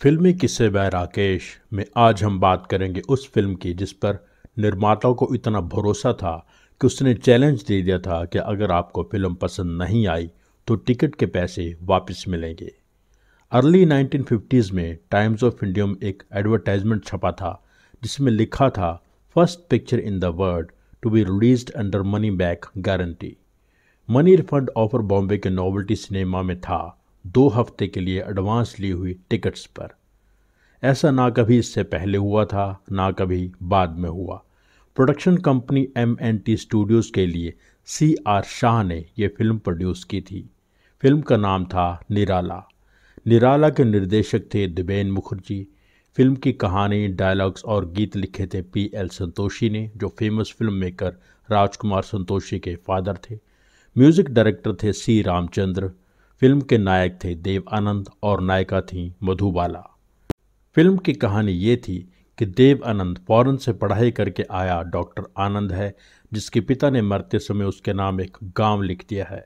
फिल्मी किस्से व राकेश में आज हम बात करेंगे उस फिल्म की जिस पर निर्माता को इतना भरोसा था कि उसने चैलेंज दे दिया था कि अगर आपको फिल्म पसंद नहीं आई तो टिकट के पैसे वापस मिलेंगे अर्ली 1950s में टाइम्स ऑफ इंडिया में एक एडवर्टाइजमेंट छपा था जिसमें लिखा था first picture in the world to be release under money back guarantee money refund offer Bombay के नॉवल्टी सिनेमा में था दो हफ्ते के लिए एडवांस ली हुई टिकट्स पर ऐसा ना कभी इससे पहले हुआ था ना कभी बाद में हुआ production company M N T studios के लिए सी आर शाह ने यह फिल्म प्रोड्यूस की थी फिल्म का नाम था निराला निराला के निर्देशक थे दिबेन मुखर्जी फिल्म की कहानी डायलॉग्स और गीत लिखे थे पी एल संतोषी ने जो famous film maker Rajkumar Santoshi के फादर थे म्यूज़िक डायरेक्टर थे सी रामचंद्र फिल्म के नायक थे देव आनंद और नायिका थी मधुबाला फिल्म की कहानी ये थी कि देव आनंद फ़ौरन से पढ़ाई करके आया डॉक्टर आनंद है जिसके पिता ने मरते समय उसके नाम एक गांव लिख दिया है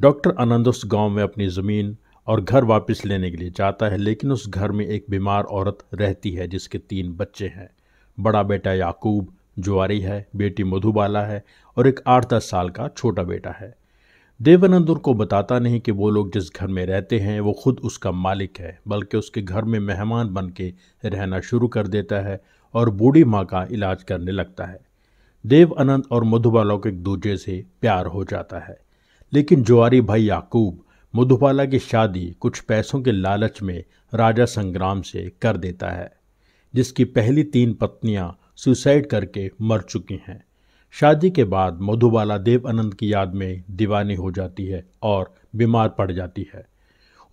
डॉक्टर आनंद उस गांव में अपनी ज़मीन और घर वापस लेने के लिए जाता है लेकिन उस घर में एक बीमार औरत रहती है जिसके तीन बच्चे हैं बड़ा बेटा याकूब जुआरी है बेटी मधुबाला है और एक आठ दस साल का छोटा बेटा है देवानंद को बताता नहीं कि वो लोग जिस घर में रहते हैं वो खुद उसका मालिक है बल्कि उसके घर में मेहमान बन के रहना शुरू कर देता है और बूढ़ी माँ का इलाज करने लगता है देव अनंत और मधुबाला को एक दूजे से प्यार हो जाता है लेकिन जुआरी भाई याकूब मधुबाला की शादी कुछ पैसों के लालच में राजा संग्राम से कर देता है जिसकी पहली तीन पत्नियां सुसाइड करके मर चुकी हैं शादी के बाद मधुबाला देवानंद की याद में दीवानी हो जाती है और बीमार पड़ जाती है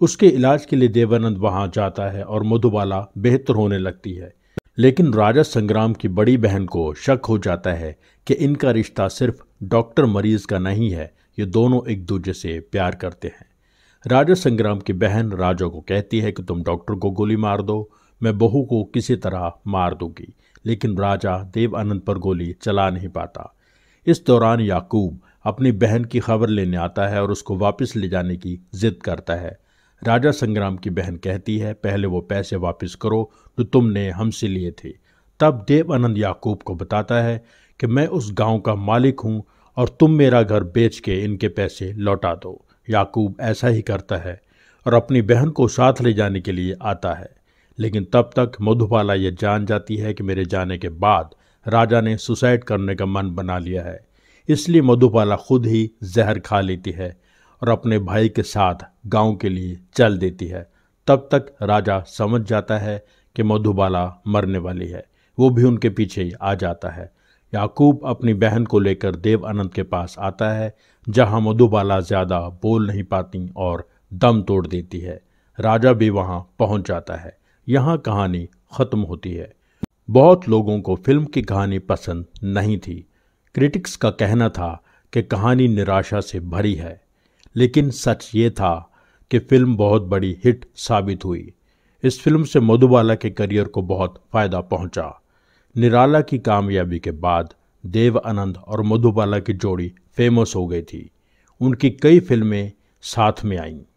उसके इलाज के लिए देवानंद वहां जाता है और मधुबाला बेहतर होने लगती है लेकिन राजा संग्राम की बड़ी बहन को शक हो जाता है कि इनका रिश्ता सिर्फ डॉक्टर मरीज का नहीं है ये दोनों एक दूसरे से प्यार करते हैं राजा संग्राम की बहन राजा को कहती है कि तुम डॉक्टर को गोली मार दो मैं बहू को किसी तरह मार दूंगी लेकिन राजा देव आनंद पर गोली चला नहीं पाता इस दौरान याकूब अपनी बहन की खबर लेने आता है और उसको वापस ले जाने की ज़िद करता है राजा संग्राम की बहन कहती है पहले वो पैसे वापस करो जो तुमने हमसे लिए थे तब देव आनंद याकूब को बताता है कि मैं उस गांव का मालिक हूं और तुम मेरा घर बेच के इनके पैसे लौटा दो याकूब ऐसा ही करता है और अपनी बहन को साथ ले जाने के लिए आता है लेकिन तब तक मधुबाला ये जान जाती है कि मेरे जाने के बाद राजा ने सुसाइड करने का मन बना लिया है इसलिए मधुबाला खुद ही जहर खा लेती है और अपने भाई के साथ गांव के लिए चल देती है तब तक राजा समझ जाता है कि मधुबाला मरने वाली है वो भी उनके पीछे ही आ जाता है याकूब अपनी बहन को लेकर देव अनंत के पास आता है जहां मधुबाला ज़्यादा बोल नहीं पाती और दम तोड़ देती है राजा भी वहां पहुंच जाता है यहाँ कहानी ख़त्म होती है बहुत लोगों को फिल्म की कहानी पसंद नहीं थी क्रिटिक्स का कहना था कि कहानी निराशा से भरी है लेकिन सच ये था कि फिल्म बहुत बड़ी हिट साबित हुई इस फिल्म से मधुबाला के करियर को बहुत फ़ायदा पहुंचा। निराला की कामयाबी के बाद देव आनंद और मधुबाला की जोड़ी फेमस हो गई थी उनकी कई फिल्में साथ में आईं